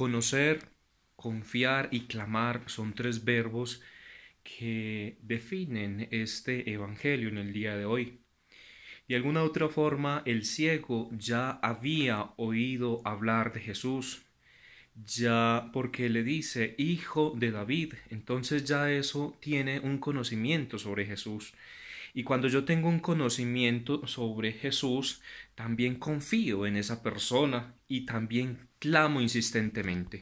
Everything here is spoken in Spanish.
Conocer, confiar y clamar son tres verbos que definen este Evangelio en el día de hoy. De alguna otra forma, el ciego ya había oído hablar de Jesús, ya porque le dice hijo de David, entonces ya eso tiene un conocimiento sobre Jesús. Y cuando yo tengo un conocimiento sobre Jesús, también confío en esa persona y también clamo insistentemente.